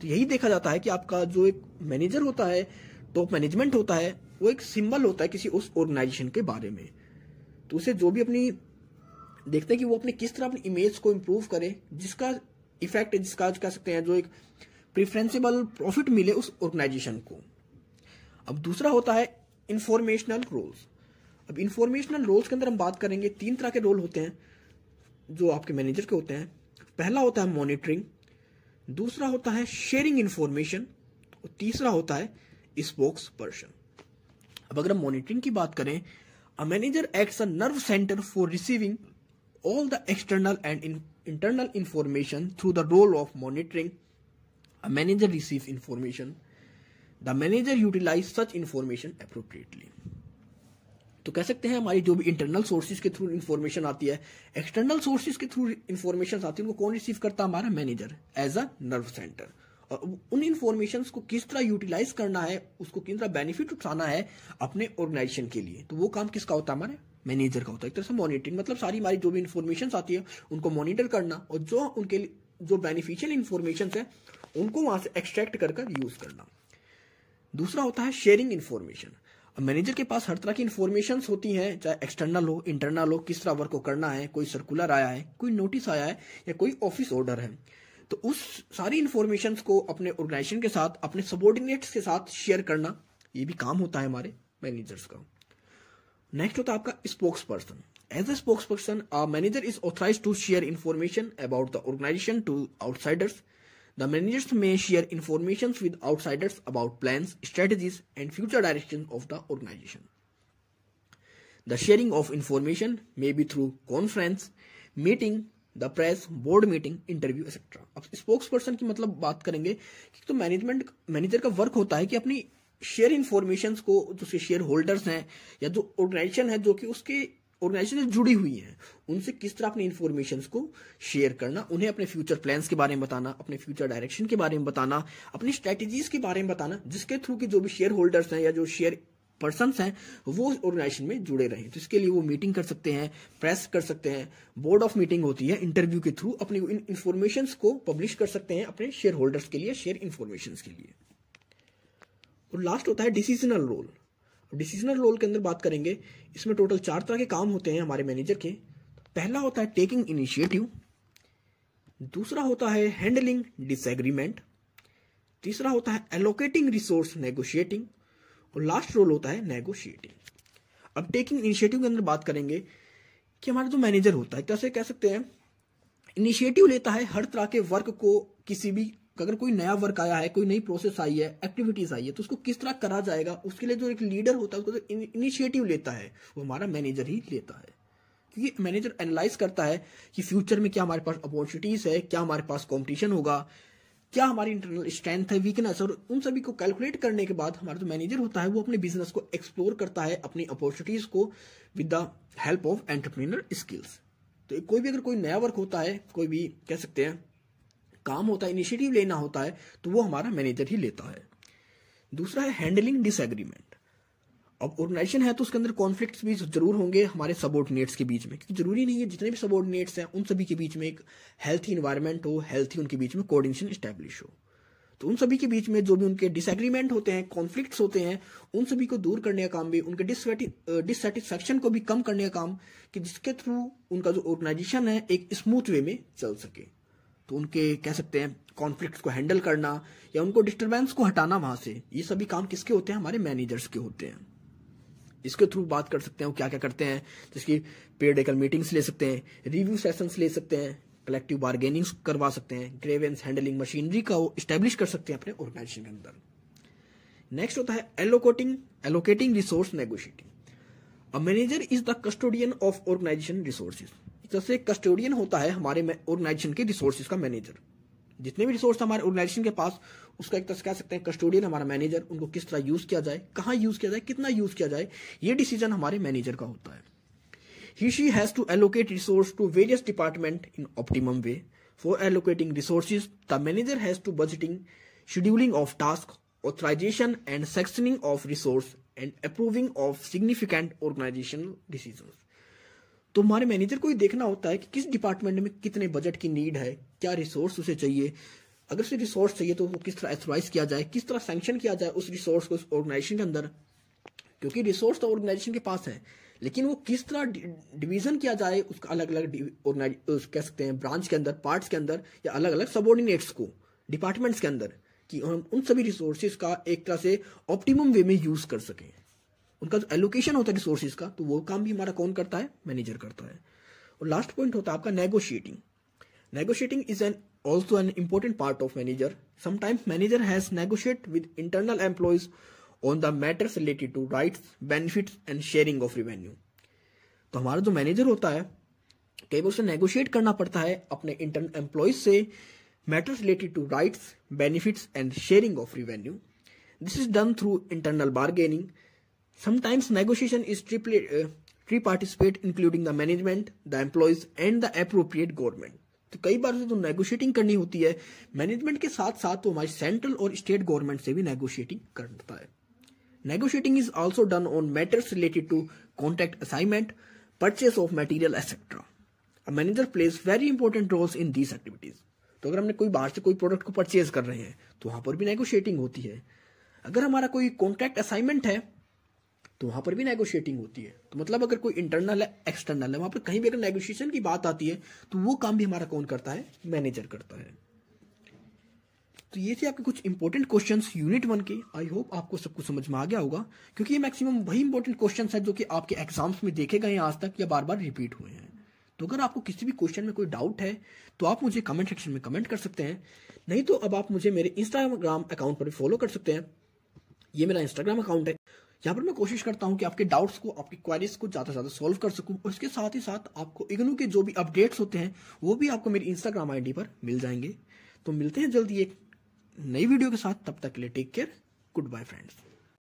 तो यही देखा जाता है कि आपका जो एक मैनेजर होता है टॉप मैनेजमेंट होता है वो एक सिंबल होता है किसी उस ऑर्गेनाइजेशन के बारे में तो उसे जो भी अपनी देखते हैं कि वो अपने किस तरह अपनी इमेज को इम्प्रूव करे जिसका इफेक्ट जिसका कह सकते हैं जो एक प्रिफ्रेंसिबल प्रॉफिट मिले उस ऑर्गेनाइजेशन को अब दूसरा होता है इंफॉर्मेशनल रोल्स अब इंफॉर्मेशनल रोल्स के अंदर हम बात करेंगे तीन तरह के रोल होते हैं जो आपके मैनेजर के होते हैं पहला होता है मॉनिटरिंग दूसरा होता है शेयरिंग इंफॉर्मेशन और तीसरा होता है स्पोक्स पर्सन अब अगर हम मॉनिटरिंग की बात करें a manager acts a nerve centre for receiving all the external and internal information through the role of monitoring A manager receives information. The manager utilize such information appropriately. तो कह सकते हैं हमारी जो भी इंटरनल सोर्सेज के through information आती है एक्सटर्नल सोर्सेज के थ्रू इंफॉर्मेशन आती है उनको कौन रिसीव करता है हमारा manager as a nerve centre और उन इंफॉर्मेशन को किस तरह यूटिलाइज करना है उसको किस तरह बेनिफिट उठाना है अपने ऑर्गेनाइजेशन के लिए तो वो काम किसका होता है हमारे मैनेजर का होता है एक तरह से मॉनिटरिंग मतलब सारी हमारी जो भी इंफॉर्मेशन आती है उनको मॉनिटर करना और जो उनके लिए जो बेनिफिशियल इंफॉर्मेशन है उनको वहां से एक्सट्रैक्ट कर यूज करना दूसरा होता है शेयरिंग इन्फॉर्मेशन मैनेजर के पास हर तरह की इन्फॉर्मेशन होती हैं चाहे एक्सटर्नल हो इंटरनल हो किस तरह वर्क को करना है कोई सर्कुलर आया है कोई नोटिस आया है या कोई ऑफिस ऑर्डर है तो उस सारी इन्फॉर्मेशन को अपने ऑर्गेनाइजेशन के साथ अपने सबोर्डिनेट्स के साथ शेयर करना ये भी काम होता है हमारे मैनेजर्स का नेक्स्ट होता है आपका spokesperson as a spokesperson manager is authorise to share information about the organisation to outsiders The managers may share information with outsiders about plans, strategies, and future direction of the organization. The sharing of information may be through conference, meeting, the press board meeting interview etcetera अब spokesperson की मतलब बात करेंगे कि तो management manager का work होता है कि अपनी शेयर इन्फॉर्मेशन को जो शेयर होल्डर्स हैं या जो ऑर्गेनाइजेशन है जो कि उसके ऑर्गेनाइजेशन जुड़ी हुई हैं उनसे किस तरह अपने इन्फॉर्मेशन को शेयर करना उन्हें अपने फ्यूचर प्लान्स के बारे में बताना अपने फ्यूचर डायरेक्शन के बारे में बताना अपनी स्ट्रेटेजीज के बारे में बताना जिसके थ्रू की जो भी शेयर होल्डर्स हैं या जो शेयर पर्सन हैं वो ऑर्गेनाइजेशन में जुड़े रहे तो इसके लिए वो मीटिंग कर सकते हैं प्रेस कर सकते हैं बोर्ड ऑफ मीटिंग होती है इंटरव्यू के थ्रू अपनी इन इन्फॉर्मेशन को पब्लिश कर सकते हैं अपने शेयर होल्डर्स के लिए शेयर इन्फॉर्मेशन के लिए और लास्ट होता है डिसीजनल रोल डिसीजनल रोल के अंदर बात करेंगे इसमें टोटल चार तरह के काम होते हैं हमारे मैनेजर के पहला होता है टेकिंग इनिशिएटिव दूसरा होता है हैंडलिंग डिसएग्रीमेंट तीसरा होता है एलोकेटिंग रिसोर्स नेगोशिएटिंग और लास्ट रोल होता है नेगोशिएटिंग अब टेकिंग इनिशिएटिव के अंदर बात करेंगे कि हमारा जो मैनेजर होता है कैसे कह सकते हैं इनिशिएटिव लेता है हर तरह के वर्क को किसी भी अगर कोई नया वर्क आया है कोई नई प्रोसेस आई है एक्टिविटीज आई है तो उसको किस तरह करा जाएगा उसके लिए जो एक लीडर होता है उसको जो तो इनिशिएटिव लेता है वो हमारा मैनेजर ही लेता है क्योंकि मैनेजर एनालाइज करता है कि फ्यूचर में क्या हमारे पास अपॉर्चुनिटीज है क्या हमारे पास कॉम्पिटिशन होगा क्या हमारी इंटरनल स्ट्रेंथ है वीकनेस और उन सभी को कैलकुलेट करने के बाद हमारा जो मैनेजर होता है वो अपने बिजनेस को एक्सप्लोर करता है अपनी अपॉर्चुनिटीज को with the help of entrepreneur skills तो कोई भी अगर कोई नया वर्क होता है कोई भी कह सकते हैं काम होता है इनिशिएटिव लेना होता है तो वो हमारा मैनेजर ही लेता है दूसरा है हैंडलिंग डिसएग्रीमेंट अब ऑर्गेनाइजेशन है तो उसके अंदर कॉन्फ्लिक्ट्स भी जरूर होंगे हमारे सबोर्डिनेट्स के बीच में क्योंकि जरूरी नहीं है जितने भी सबोर्डिनेट्स हैं उन सभी के बीच में एक हेल्थी इन्वायरमेंट हो हेल्थी उनके बीच में कोऑर्डिनेशन स्टैब्लिश हो तो उन सभी के बीच में जो भी उनके डिसएग्रीमेंट होते हैं कॉन्फ्लिक्ट होते हैं उन सभी को दूर करने का काम भी उनके डिससेटिस्फेक्शन को भी कम करने का काम कि जिसके थ्रू उनका जो ऑर्गेनाइजेशन है एक स्मूथ वे में चल सके तो उनके कह सकते हैं कॉन्फ्लिक्ट को हैंडल करना या उनको डिस्टर्बेंस को हटाना वहां से ये सभी काम किसके होते हैं हमारे मैनेजर्स के होते हैं इसके थ्रू बात कर सकते हैं क्या क्या करते हैं जिसकी पेरिडिकल मीटिंग्स ले सकते हैं रिव्यू सेशंस ले सकते हैं कलेक्टिव बार्गेनिंग करवा सकते हैं ग्रेवेंस हैंडलिंग मशीनरी का वो स्टैब्लिश कर सकते हैं अपने ऑर्गेनाइजेशन के अंदर नेक्स्ट होता है allocating allocating resource negotiating a manager is the custodian of organisation resources जैसे कस्टोडियन होता है हमारे ऑर्गेनाइजेशन के रिसोर्सेज का मैनेजर जितने भी रिसोर्स हमारे ऑर्गेनाइजेशन के पास उसका एक तरह से कह सकते हैं कस्टोडियन हमारा मैनेजर उनको किस तरह यूज किया जाए कहाँ यूज किया जाए कितना यूज किया जाए ये डिसीजन हमारे मैनेजर का होता है he she has to allocate resource to various department in optimum way for allocating resources the manager has to budgeting scheduling of task authorisation and sectioning of resource and approving of significant organisation decision तो हमारे manager को ये देखना होता है कि किस department में कितने बजट की नीड है क्या रिसोर्स उसे चाहिए अगर उसे रिसोर्स चाहिए तो किस तरह एथोराइज किया जाए किस तरह सैंक्शन किया जाए उस रिसोर्स को उस ऑर्गेनाइजेशन के अंदर क्योंकि रिसोर्स तो ऑर्गेनाइजेशन के पास है लेकिन वो किस तरह डिवीजन किया जाए उसका अलग अलग कह सकते हैं ब्रांच के अंदर पार्ट्स के अंदर या अलग अलग सबोर्डिनेट्स को डिपार्टमेंट्स के अंदर कि हम उन सभी रिसोर्सेज का एक तरह से ऑप्टिमम वे में यूज कर सकें उनका जो एलोकेशन होता है रिसोर्सेज का तो वो काम भी हमारा कौन करता है मैनेजर करता है और लास्ट पॉइंट होता है आपका negotiating negotiating is an also an important part of manager sometimes manager has negotiate with internal employees on the matters related to rights benefits and sharing of revenue तो हमारा जो manager होता है कई बार उसे नेगोशिएट करना पड़ता है अपने इंटरनल एम्प्लॉयज से matters related to rights benefits and sharing of revenue this is done through internal bargaining, Sometimes negotiation is three participate including the management the employees and the appropriate government तो कई बार से तो negotiating करनी होती है management के साथ साथ वो हमारी सेंट्रल और स्टेट गवर्नमेंट से भी नेगोशिएटिंग करता है negotiating is also done on matters related to contract assignment purchase of material etcetera a manager plays very important roles in these activities तो अगर हमने कोई बाहर से कोई प्रोडक्ट को परचेज कर रहे हैं तो वहां पर भी नेगोशिएटिंग होती है अगर हमारा कोई कॉन्ट्रैक्ट असाइनमेंट है तो वहां पर भी नेगोशिएटिंग होती है तो मतलब अगर कोई इंटरनल है एक्सटर्नल है वहां पर कहीं भी अगर नेगोशिएशन की बात आती है तो वो काम भी हमारा कौन करता है मैनेजर करता है तो ये थे आपके कुछ इंपॉर्टेंट क्वेश्चंस यूनिट वन के आई होप आपको सब कुछ समझ में आ गया होगा क्योंकि ये मैक्सिमम वही इंपॉर्टेंट क्वेश्चंस हैं जो कि आपके एग्जाम्स में देखे गए हैं आज तक या बार बार रिपीट हुए हैं तो अगर आपको किसी भी क्वेश्चन में कोई डाउट है तो आप मुझे कमेंट सेक्शन में कमेंट कर सकते हैं नहीं तो अब आप मुझे मेरे इंस्टाग्राम अकाउंट पर फॉलो कर सकते हैं ये मेरा इंस्टाग्राम अकाउंट है यहाँ पर मैं कोशिश करता हूँ कि आपके डाउट्स को आपकी क्वारीज को ज़्यादा से ज़्यादा सॉल्व कर सकूँ और इसके साथ ही साथ आपको इग्नू के जो भी अपडेट्स होते हैं वो भी आपको मेरी इंस्टाग्राम आईडी पर मिल जाएंगे तो मिलते हैं जल्दी एक नई वीडियो के साथ तब तक के लिए take care goodbye friends